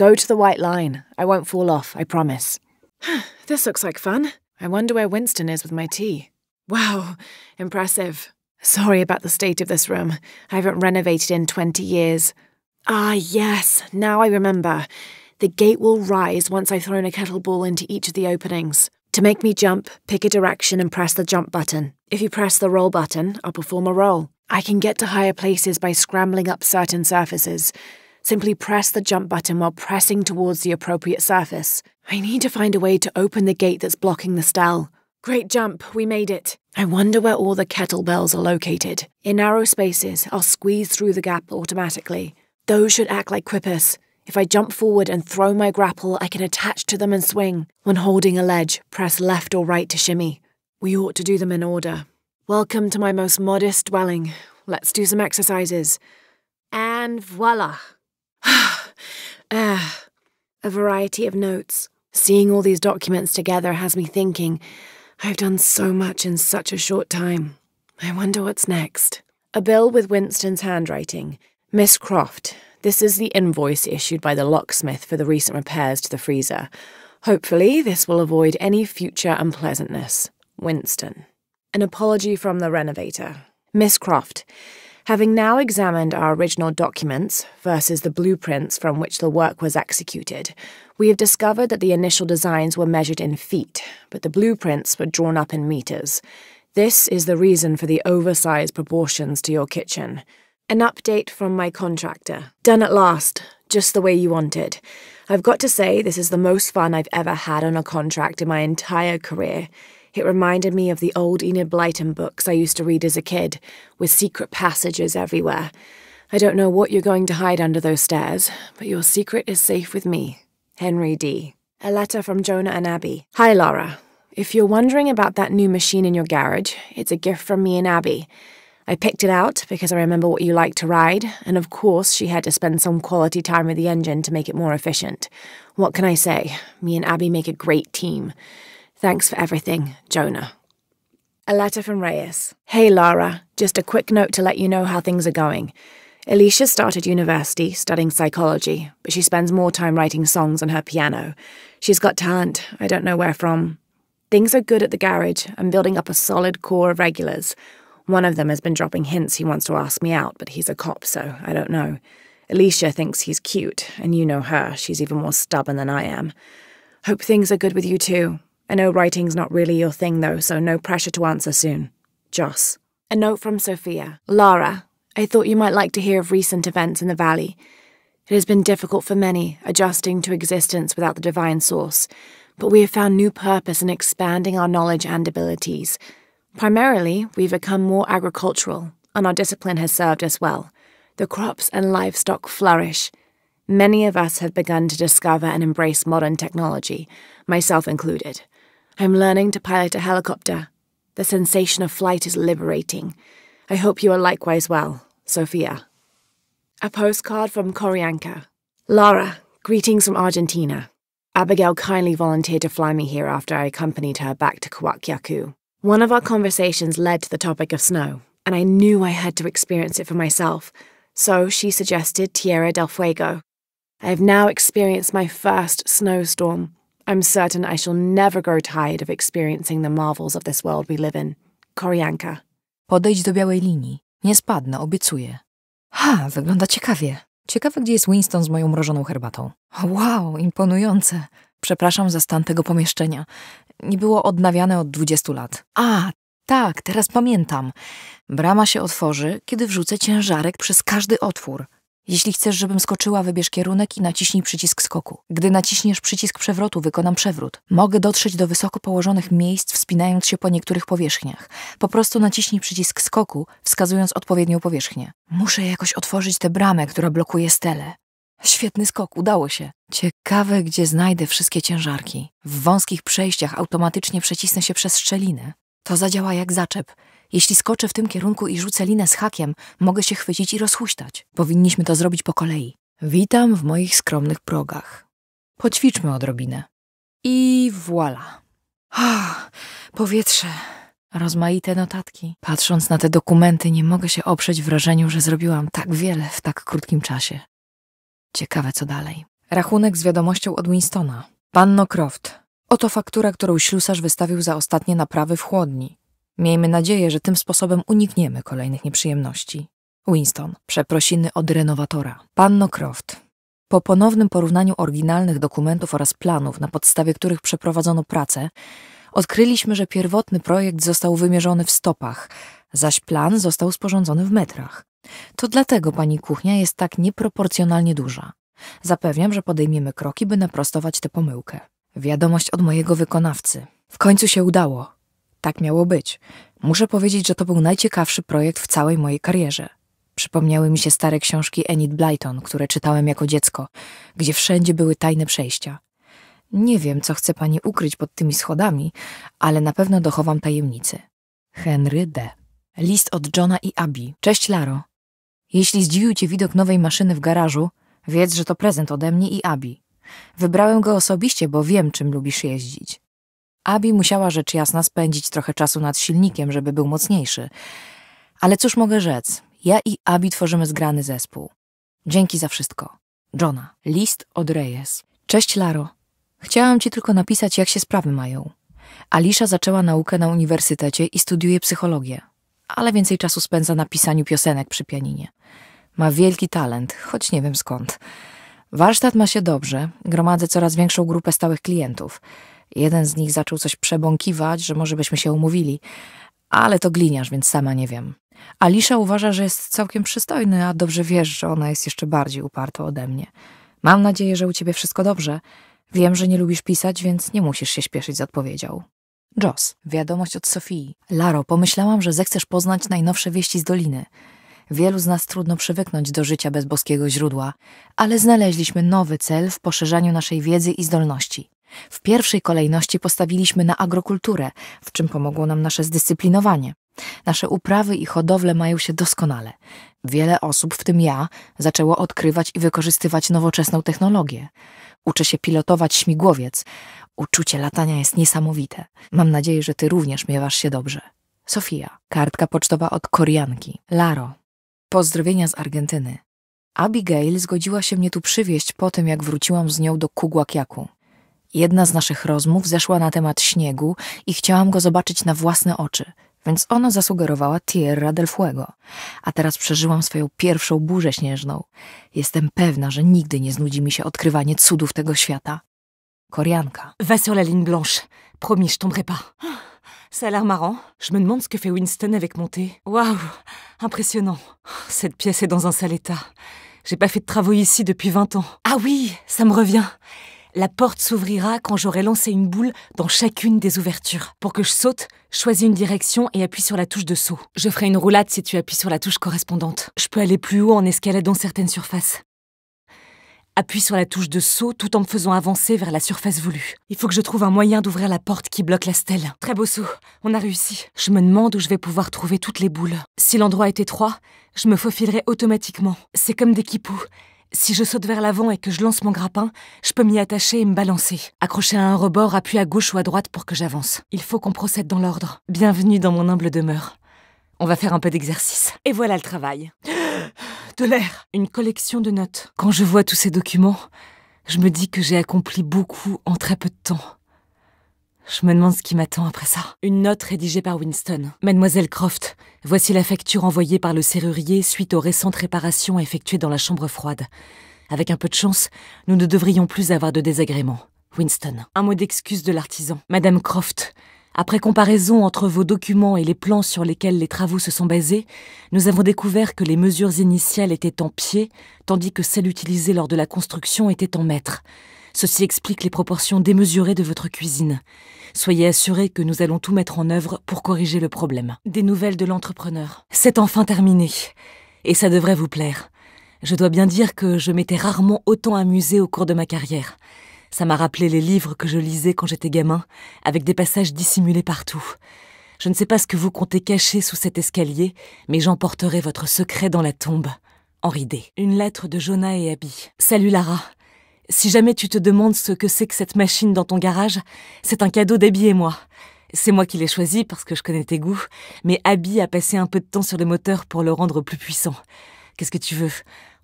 Go to the white line. I won't fall off, I promise. this looks like fun. I wonder where Winston is with my tea. Wow, impressive. Sorry about the state of this room. I haven't renovated in 20 years. Ah, yes, now I remember. The gate will rise once I've thrown a kettleball into each of the openings. To make me jump, pick a direction and press the jump button. If you press the roll button, I'll perform a roll. I can get to higher places by scrambling up certain surfaces. Simply press the jump button while pressing towards the appropriate surface. I need to find a way to open the gate that's blocking the stall. Great jump, we made it. I wonder where all the kettlebells are located. In narrow spaces, I'll squeeze through the gap automatically. Those should act like quippers. If I jump forward and throw my grapple, I can attach to them and swing. When holding a ledge, press left or right to shimmy. We ought to do them in order. Welcome to my most modest dwelling. Let's do some exercises. And voila! ah! a variety of notes. Seeing all these documents together has me thinking, I've done so much in such a short time. I wonder what's next. A bill with Winston's handwriting. Miss Croft, this is the invoice issued by the locksmith for the recent repairs to the freezer. Hopefully, this will avoid any future unpleasantness. Winston. An apology from the renovator. Miss Croft, Having now examined our original documents versus the blueprints from which the work was executed, we have discovered that the initial designs were measured in feet, but the blueprints were drawn up in meters. This is the reason for the oversized proportions to your kitchen. An update from my contractor. Done at last, just the way you wanted. I've got to say, this is the most fun I've ever had on a contract in my entire career. It reminded me of the old Enid Blyton books I used to read as a kid, with secret passages everywhere. I don't know what you're going to hide under those stairs, but your secret is safe with me. Henry D. A letter from Jonah and Abby. Hi, Laura. If you're wondering about that new machine in your garage, it's a gift from me and Abby. I picked it out because I remember what you like to ride, and of course, she had to spend some quality time with the engine to make it more efficient. What can I say? Me and Abby make a great team. Thanks for everything, Jonah. A letter from Reyes. Hey, Lara. Just a quick note to let you know how things are going. Alicia started university studying psychology, but she spends more time writing songs on her piano. She's got talent, I don't know where from. Things are good at the garage. I'm building up a solid core of regulars. One of them has been dropping hints he wants to ask me out, but he's a cop, so I don't know. Alicia thinks he's cute, and you know her. She's even more stubborn than I am. Hope things are good with you too. I know writing's not really your thing, though, so no pressure to answer soon. Joss. A note from Sophia. Lara, I thought you might like to hear of recent events in the Valley. It has been difficult for many, adjusting to existence without the divine source, but we have found new purpose in expanding our knowledge and abilities. Primarily, we've become more agricultural, and our discipline has served us well. The crops and livestock flourish. Many of us have begun to discover and embrace modern technology, myself included. I'm learning to pilot a helicopter. The sensation of flight is liberating. I hope you are likewise well, Sophia. A postcard from Corianca. Laura, greetings from Argentina. Abigail kindly volunteered to fly me here after I accompanied her back to Kawakyaku. One of our conversations led to the topic of snow, and I knew I had to experience it for myself, so she suggested Tierra del Fuego. I have now experienced my first snowstorm, I'm certain I shall never grow tired of experiencing the marvels of this world we live in. Korianka. Podejdź do białej linii. Nie spadnę, obiecuję. Ha, wygląda ciekawie. Ciekawe, gdzie jest Winston z moją mrożoną herbatą. Wow, imponujące. Przepraszam za stan tego pomieszczenia. Nie było odnawiane od 20 lat. A, tak, teraz pamiętam. Brama się otworzy, kiedy wrzucę ciężarek przez każdy otwór. Jeśli chcesz, żebym skoczyła, wybierz kierunek i naciśnij przycisk skoku. Gdy naciśniesz przycisk przewrotu, wykonam przewrót. Mogę dotrzeć do wysoko położonych miejsc, wspinając się po niektórych powierzchniach. Po prostu naciśnij przycisk skoku, wskazując odpowiednią powierzchnię. Muszę jakoś otworzyć tę bramę, która blokuje stele. Świetny skok, udało się. Ciekawe, gdzie znajdę wszystkie ciężarki. W wąskich przejściach automatycznie przecisnę się przez szczelinę. To zadziała jak zaczep. Jeśli skoczę w tym kierunku i rzucę linę z hakiem, mogę się chwycić i rozhuśtać. Powinniśmy to zrobić po kolei. Witam w moich skromnych progach. Poćwiczmy odrobinę. I voilà. Oh, ah, powietrze. Rozmaite notatki. Patrząc na te dokumenty, nie mogę się oprzeć wrażeniu, że zrobiłam tak wiele w tak krótkim czasie. Ciekawe, co dalej. Rachunek z wiadomością od Winstona. Panno Croft. Oto faktura, którą ślusarz wystawił za ostatnie naprawy w chłodni. Miejmy nadzieję, że tym sposobem unikniemy kolejnych nieprzyjemności. Winston, przeprosiny od renowatora. Panno Croft. Po ponownym porównaniu oryginalnych dokumentów oraz planów, na podstawie których przeprowadzono pracę, odkryliśmy, że pierwotny projekt został wymierzony w stopach, zaś plan został sporządzony w metrach. To dlatego pani kuchnia jest tak nieproporcjonalnie duża. Zapewniam, że podejmiemy kroki, by naprostować tę pomyłkę. Wiadomość od mojego wykonawcy. W końcu się udało. Tak miało być. Muszę powiedzieć, że to był najciekawszy projekt w całej mojej karierze. Przypomniały mi się stare książki Enid Blyton, które czytałem jako dziecko, gdzie wszędzie były tajne przejścia. Nie wiem, co chce pani ukryć pod tymi schodami, ale na pewno dochowam tajemnicy. Henry D. List od Johna i Abi. Cześć, Laro. Jeśli zdziwił cię widok nowej maszyny w garażu, wiedz, że to prezent ode mnie i Abi. Wybrałem go osobiście, bo wiem, czym lubisz jeździć. Abi musiała rzecz jasna spędzić trochę czasu nad silnikiem, żeby był mocniejszy. Ale cóż mogę rzec, ja i Abi tworzymy zgrany zespół. Dzięki za wszystko. Johna. List od Reyes. Cześć Laro. Chciałam ci tylko napisać, jak się sprawy mają. Alisza zaczęła naukę na uniwersytecie i studiuje psychologię, ale więcej czasu spędza na pisaniu piosenek przy pianinie. Ma wielki talent, choć nie wiem skąd. Warsztat ma się dobrze, gromadzę coraz większą grupę stałych klientów – Jeden z nich zaczął coś przebąkiwać, że może byśmy się umówili. Ale to gliniarz, więc sama nie wiem. Alisza uważa, że jest całkiem przystojny, a dobrze wiesz, że ona jest jeszcze bardziej uparta ode mnie. Mam nadzieję, że u ciebie wszystko dobrze. Wiem, że nie lubisz pisać, więc nie musisz się śpieszyć z odpowiedzią. Joss, wiadomość od Sofii. Laro, pomyślałam, że zechcesz poznać najnowsze wieści z Doliny. Wielu z nas trudno przywyknąć do życia bez boskiego źródła, ale znaleźliśmy nowy cel w poszerzaniu naszej wiedzy i zdolności. W pierwszej kolejności postawiliśmy na agrokulturę, w czym pomogło nam nasze zdyscyplinowanie. Nasze uprawy i hodowle mają się doskonale. Wiele osób, w tym ja, zaczęło odkrywać i wykorzystywać nowoczesną technologię. Uczę się pilotować śmigłowiec. Uczucie latania jest niesamowite. Mam nadzieję, że ty również miewasz się dobrze. Sofia, kartka pocztowa od Korianki. Laro, pozdrowienia z Argentyny. Abigail zgodziła się mnie tu przywieźć po tym, jak wróciłam z nią do Kugłakiaku. Jedna z naszych rozmów zeszła na temat śniegu i chciałam go zobaczyć na własne oczy, więc ona zasugerowała Tierra del Fuego. A teraz przeżyłam swoją pierwszą burzę śnieżną. Jestem pewna, że nigdy nie znudzi mi się odkrywanie cudów tego świata. Korianka. Vasseur la ligne blanche. Promis, je tomberai pas. Ça a l'air marrant. Je me demande ce que fait Winston avec mon thé. Waouh, impressionnant. Cette pièce est dans un sale état. J'ai pas fait de travaux ici depuis 20 ans. Ah oui, ça me revient. La porte s'ouvrira quand j'aurai lancé une boule dans chacune des ouvertures. Pour que je saute, choisis une direction et appuie sur la touche de saut. Je ferai une roulade si tu appuies sur la touche correspondante. Je peux aller plus haut en escaladant certaines surfaces. Appuie sur la touche de saut tout en me faisant avancer vers la surface voulue. Il faut que je trouve un moyen d'ouvrir la porte qui bloque la stèle. Très beau saut, on a réussi. Je me demande où je vais pouvoir trouver toutes les boules. Si l'endroit est étroit, je me faufilerai automatiquement. C'est comme des quipous, si je saute vers l'avant et que je lance mon grappin, je peux m'y attacher et me balancer. Accroché à un rebord, appuie à gauche ou à droite pour que j'avance. Il faut qu'on procède dans l'ordre. Bienvenue dans mon humble demeure. On va faire un peu d'exercice. Et voilà le travail. De l'air. Une collection de notes. Quand je vois tous ces documents, je me dis que j'ai accompli beaucoup en très peu de temps. Je me demande ce qui m'attend après ça. Une note rédigée par Winston. Mademoiselle Croft, voici la facture envoyée par le serrurier suite aux récentes réparations effectuées dans la chambre froide. Avec un peu de chance, nous ne devrions plus avoir de désagréments. Winston. Un mot d'excuse de l'artisan. Madame Croft, après comparaison entre vos documents et les plans sur lesquels les travaux se sont basés, nous avons découvert que les mesures initiales étaient en pied, tandis que celles utilisées lors de la construction étaient en mètres. Ceci explique les proportions démesurées de votre cuisine. Soyez assurés que nous allons tout mettre en œuvre pour corriger le problème. Des nouvelles de l'entrepreneur. C'est enfin terminé. Et ça devrait vous plaire. Je dois bien dire que je m'étais rarement autant amusé au cours de ma carrière. Ça m'a rappelé les livres que je lisais quand j'étais gamin, avec des passages dissimulés partout. Je ne sais pas ce que vous comptez cacher sous cet escalier, mais j'emporterai votre secret dans la tombe. Henri D. Une lettre de Jonah et Abby. Salut Lara. Si jamais tu te demandes ce que c'est que cette machine dans ton garage, c'est un cadeau d'Abby et moi. C'est moi qui l'ai choisi parce que je connais tes goûts, mais Abby a passé un peu de temps sur le moteur pour le rendre plus puissant. Qu'est-ce que tu veux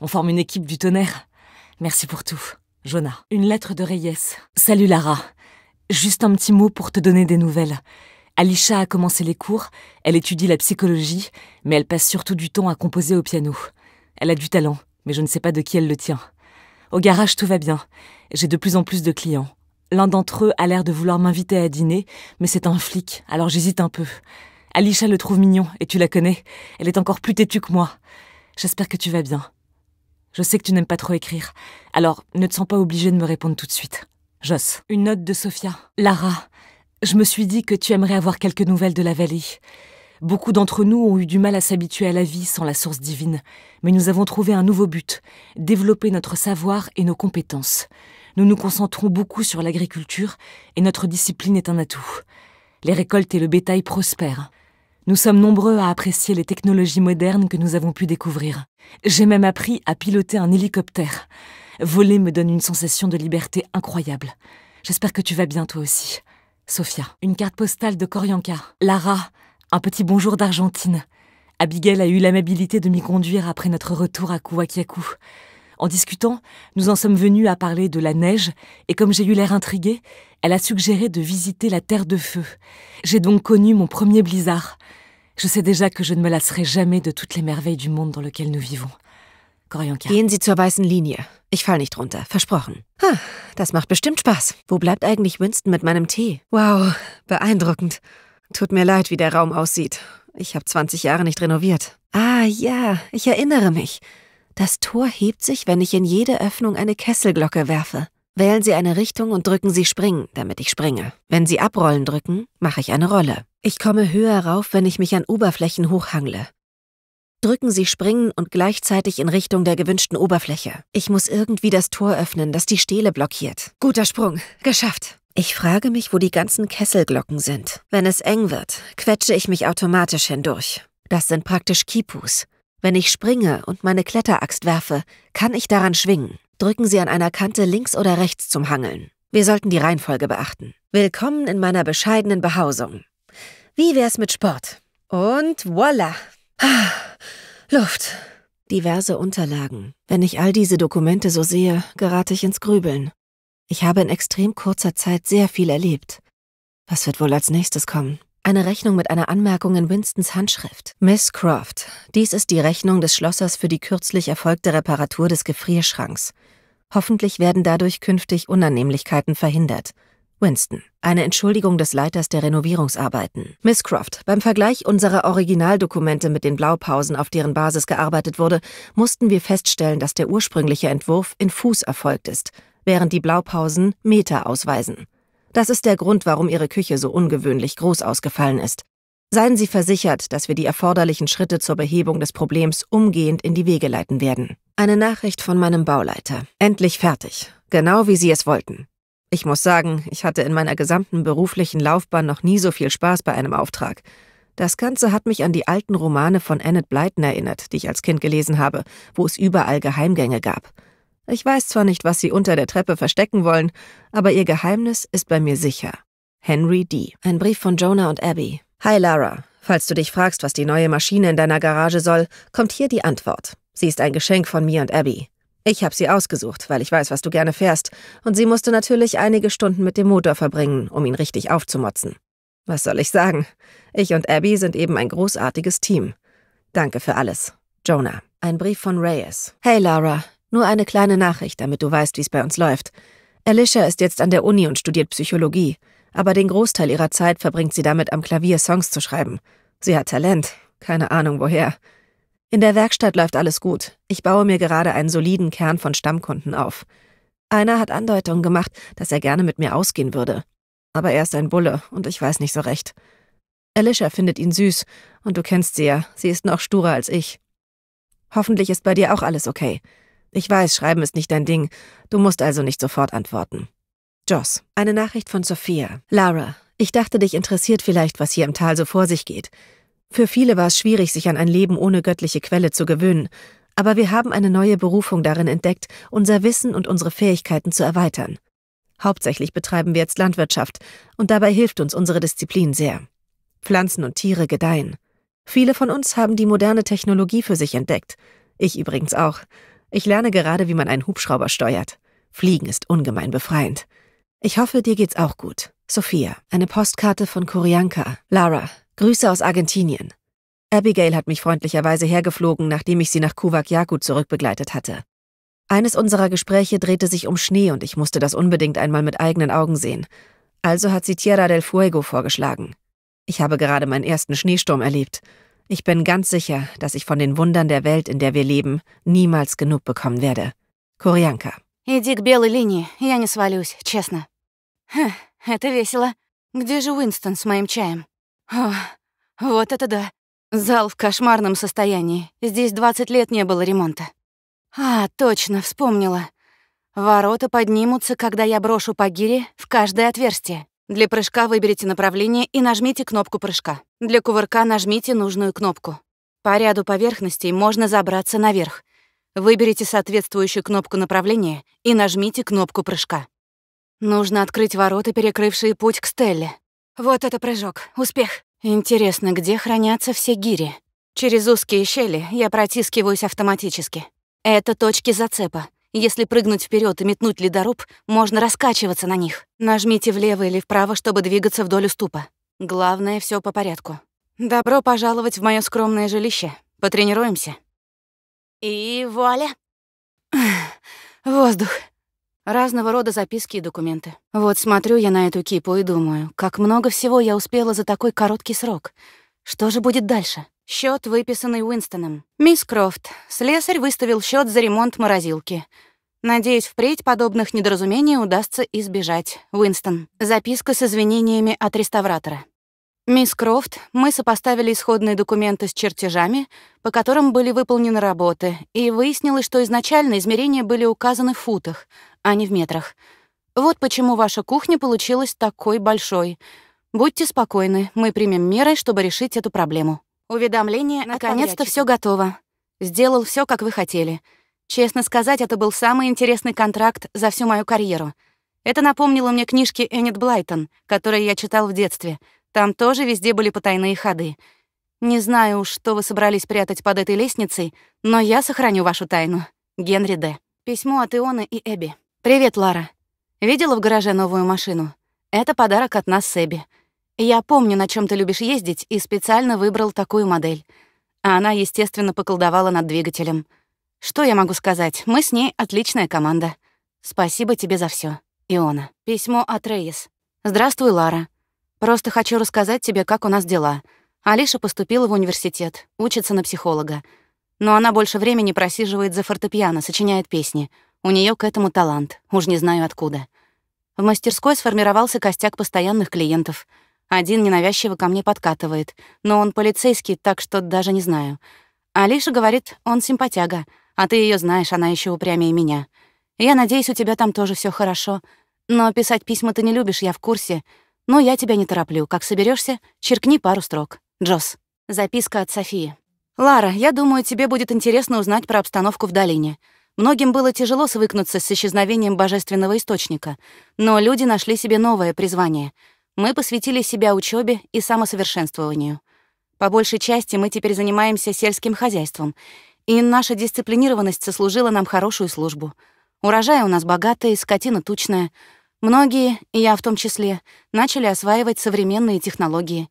On forme une équipe du tonnerre Merci pour tout. Jonah. Une lettre de Reyes. Salut Lara. Juste un petit mot pour te donner des nouvelles. Alicia a commencé les cours, elle étudie la psychologie, mais elle passe surtout du temps à composer au piano. Elle a du talent, mais je ne sais pas de qui elle le tient. Au garage, tout va bien. J'ai de plus en plus de clients. L'un d'entre eux a l'air de vouloir m'inviter à dîner, mais c'est un flic, alors j'hésite un peu. Alicia le trouve mignon, et tu la connais. Elle est encore plus têtue que moi. J'espère que tu vas bien. Je sais que tu n'aimes pas trop écrire, alors ne te sens pas obligée de me répondre tout de suite. Joss. Une note de Sophia. Lara, je me suis dit que tu aimerais avoir quelques nouvelles de la vallée. Beaucoup d'entre nous ont eu du mal à s'habituer à la vie sans la source divine, mais nous avons trouvé un nouveau but, développer notre savoir et nos compétences. Nous nous concentrons beaucoup sur l'agriculture et notre discipline est un atout. Les récoltes et le bétail prospèrent. Nous sommes nombreux à apprécier les technologies modernes que nous avons pu découvrir. J'ai même appris à piloter un hélicoptère. Voler me donne une sensation de liberté incroyable. J'espère que tu vas bien toi aussi. Sophia. Une carte postale de Koryanka. Lara. Un petit bonjour d'Argentine. Abigail a eu l'amabilité de m'y conduire après notre retour à Kouakiakou. En discutant, nous en sommes venus à parler de la neige, et comme j'ai eu l'air intrigué, elle a suggéré de visiter la Terre de Feu. J'ai donc connu mon premier blizzard. Je sais déjà que je ne me lasserai jamais de toutes les merveilles du monde dans lequel nous vivons. Koryanka. Gehen Sie zur weißen Linie. Ich fall nicht runter, versprochen. Ah, das macht bestimmt Spaß. Wo bleibt eigentlich Winston mit meinem Tee? Wow, beeindruckend. Tut mir leid, wie der Raum aussieht. Ich habe 20 Jahre nicht renoviert. Ah ja, ich erinnere mich. Das Tor hebt sich, wenn ich in jede Öffnung eine Kesselglocke werfe. Wählen Sie eine Richtung und drücken Sie Springen, damit ich springe. Wenn Sie Abrollen drücken, mache ich eine Rolle. Ich komme höher rauf, wenn ich mich an Oberflächen hochhangle. Drücken Sie Springen und gleichzeitig in Richtung der gewünschten Oberfläche. Ich muss irgendwie das Tor öffnen, das die Stele blockiert. Guter Sprung. Geschafft. Ich frage mich, wo die ganzen Kesselglocken sind. Wenn es eng wird, quetsche ich mich automatisch hindurch. Das sind praktisch Kipus. Wenn ich springe und meine Kletteraxt werfe, kann ich daran schwingen. Drücken Sie an einer Kante links oder rechts zum Hangeln. Wir sollten die Reihenfolge beachten. Willkommen in meiner bescheidenen Behausung. Wie wär's mit Sport? Und voila! Luft! Diverse Unterlagen. Wenn ich all diese Dokumente so sehe, gerate ich ins Grübeln. Ich habe in extrem kurzer Zeit sehr viel erlebt. Was wird wohl als nächstes kommen? Eine Rechnung mit einer Anmerkung in Winstons Handschrift. Miss Croft, dies ist die Rechnung des Schlossers für die kürzlich erfolgte Reparatur des Gefrierschranks. Hoffentlich werden dadurch künftig Unannehmlichkeiten verhindert. Winston. Eine Entschuldigung des Leiters der Renovierungsarbeiten. Miss Croft, beim Vergleich unserer Originaldokumente mit den Blaupausen, auf deren Basis gearbeitet wurde, mussten wir feststellen, dass der ursprüngliche Entwurf in Fuß erfolgt ist, während die Blaupausen Meter ausweisen. Das ist der Grund, warum Ihre Küche so ungewöhnlich groß ausgefallen ist. Seien Sie versichert, dass wir die erforderlichen Schritte zur Behebung des Problems umgehend in die Wege leiten werden. Eine Nachricht von meinem Bauleiter. Endlich fertig. Genau wie Sie es wollten. Ich muss sagen, ich hatte in meiner gesamten beruflichen Laufbahn noch nie so viel Spaß bei einem Auftrag. Das Ganze hat mich an die alten Romane von Annette Blyton erinnert, die ich als Kind gelesen habe, wo es überall Geheimgänge gab. Ich weiß zwar nicht, was Sie unter der Treppe verstecken wollen, aber Ihr Geheimnis ist bei mir sicher. Henry D. Ein Brief von Jonah und Abby. Hi Lara. Falls du dich fragst, was die neue Maschine in deiner Garage soll, kommt hier die Antwort. Sie ist ein Geschenk von mir und Abby. Ich habe sie ausgesucht, weil ich weiß, was du gerne fährst, und sie musste natürlich einige Stunden mit dem Motor verbringen, um ihn richtig aufzumotzen. Was soll ich sagen? Ich und Abby sind eben ein großartiges Team. Danke für alles. Jonah. Ein Brief von Reyes. Hey Lara, nur eine kleine Nachricht, damit du weißt, wie es bei uns läuft. Alicia ist jetzt an der Uni und studiert Psychologie, aber den Großteil ihrer Zeit verbringt sie damit, am Klavier Songs zu schreiben. Sie hat Talent, keine Ahnung woher. In der Werkstatt läuft alles gut. Ich baue mir gerade einen soliden Kern von Stammkunden auf. Einer hat Andeutungen gemacht, dass er gerne mit mir ausgehen würde. Aber er ist ein Bulle und ich weiß nicht so recht. Alicia findet ihn süß und du kennst sie ja, sie ist noch sturer als ich. Hoffentlich ist bei dir auch alles okay. Ich weiß, Schreiben ist nicht dein Ding. Du musst also nicht sofort antworten. Joss, eine Nachricht von Sophia. Lara, ich dachte, dich interessiert vielleicht, was hier im Tal so vor sich geht. Für viele war es schwierig, sich an ein Leben ohne göttliche Quelle zu gewöhnen, aber wir haben eine neue Berufung darin entdeckt, unser Wissen und unsere Fähigkeiten zu erweitern. Hauptsächlich betreiben wir jetzt Landwirtschaft, und dabei hilft uns unsere Disziplin sehr. Pflanzen und Tiere gedeihen. Viele von uns haben die moderne Technologie für sich entdeckt. Ich übrigens auch. Ich lerne gerade, wie man einen Hubschrauber steuert. Fliegen ist ungemein befreiend. Ich hoffe, dir geht's auch gut. Sophia, eine Postkarte von Kurianka. Lara, Grüße aus Argentinien. Abigail hat mich freundlicherweise hergeflogen, nachdem ich sie nach Kuwakjaku zurückbegleitet hatte. Eines unserer Gespräche drehte sich um Schnee und ich musste das unbedingt einmal mit eigenen Augen sehen. Also hat sie Tierra del Fuego vorgeschlagen. Ich habe gerade meinen ersten Schneesturm erlebt. Ich bin ganz sicher, dass ich von den Wundern der Welt, in der wir leben, niemals genug bekommen werde. Kurjanka. Иди к белой линии, я не свалюсь, честно. Хм, это весело. Где же Уинстон с моим чаем? О, вот это да. Зал в кошмарном состоянии. Здесь 20 лет не было ремонта. А, точно, вспомнила. Ворота поднимутся, когда я брошу по гире в каждое отверстие. Для прыжка выберите направление и нажмите кнопку прыжка. Для кувырка нажмите нужную кнопку. По ряду поверхностей можно забраться наверх. Выберите соответствующую кнопку направления и нажмите кнопку прыжка. Нужно открыть ворота, перекрывшие путь к Стелле. Вот это прыжок. Успех. Интересно, где хранятся все гири? Через узкие щели я протискиваюсь автоматически. Это точки зацепа. Если прыгнуть вперед и метнуть ледоруб, можно раскачиваться на них. Нажмите влево или вправо, чтобы двигаться вдоль ступа. Главное, все по порядку. Добро пожаловать в мое скромное жилище. Потренируемся. И вуаля. Воздух. Разного рода записки и документы. Вот смотрю я на эту кипу и думаю, как много всего я успела за такой короткий срок. Что же будет дальше? Счет, выписанный Уинстоном. «Мисс Крофт, слесарь выставил счет за ремонт морозилки. Надеюсь, впредь подобных недоразумений удастся избежать. Уинстон. Записка с извинениями от реставратора. Мисс Крофт, мы сопоставили исходные документы с чертежами, по которым были выполнены работы, и выяснилось, что изначально измерения были указаны в футах, а не в метрах. Вот почему ваша кухня получилась такой большой. Будьте спокойны, мы примем меры, чтобы решить эту проблему. Уведомление Наконец-то все готово. Сделал все, как вы хотели. Честно сказать, это был самый интересный контракт за всю мою карьеру. Это напомнило мне книжки Эннет Блайтон, которые я читал в детстве. Там тоже везде были потайные ходы. Не знаю что вы собрались прятать под этой лестницей, но я сохраню вашу тайну. Генри Д. Письмо от Ионы и Эбби. «Привет, Лара. Видела в гараже новую машину? Это подарок от нас с Эбби. Я помню, на чем ты любишь ездить, и специально выбрал такую модель. А она, естественно, поколдовала над двигателем. Что я могу сказать? Мы с ней отличная команда. Спасибо тебе за все, Иона. Письмо от Рейес. Здравствуй, Лара. Просто хочу рассказать тебе, как у нас дела. Алиша поступила в университет, учится на психолога. Но она больше времени просиживает за фортепиано, сочиняет песни. У нее к этому талант, уж не знаю откуда. В мастерской сформировался костяк постоянных клиентов — один ненавязчиво ко мне подкатывает, но он полицейский, так что даже не знаю. Алиша говорит, он симпатяга, а ты ее знаешь, она еще упрямее меня. Я надеюсь, у тебя там тоже все хорошо. Но писать письма ты не любишь, я в курсе. Но ну, я тебя не тороплю. Как соберешься, черкни пару строк. Джос. Записка от Софии. «Лара, я думаю, тебе будет интересно узнать про обстановку в долине. Многим было тяжело свыкнуться с исчезновением божественного источника, но люди нашли себе новое призвание — мы посвятили себя учебе и самосовершенствованию. По большей части мы теперь занимаемся сельским хозяйством, и наша дисциплинированность сослужила нам хорошую службу. Урожай у нас богатый, скотина тучная. Многие, и я в том числе, начали осваивать современные технологии.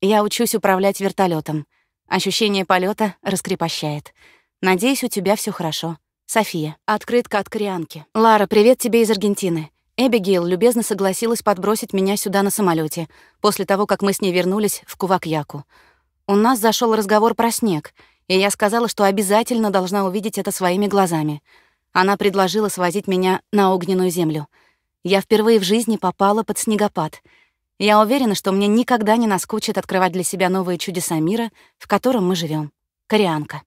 Я учусь управлять вертолетом. Ощущение полета раскрепощает. Надеюсь, у тебя все хорошо. София. Открытка от Крианки. Лара, привет тебе из Аргентины. Эбигейл любезно согласилась подбросить меня сюда на самолете после того, как мы с ней вернулись в Кувакьяку. У нас зашел разговор про снег, и я сказала, что обязательно должна увидеть это своими глазами. Она предложила свозить меня на огненную землю. Я впервые в жизни попала под снегопад. Я уверена, что мне никогда не наскучит открывать для себя новые чудеса мира, в котором мы живем. Корианка.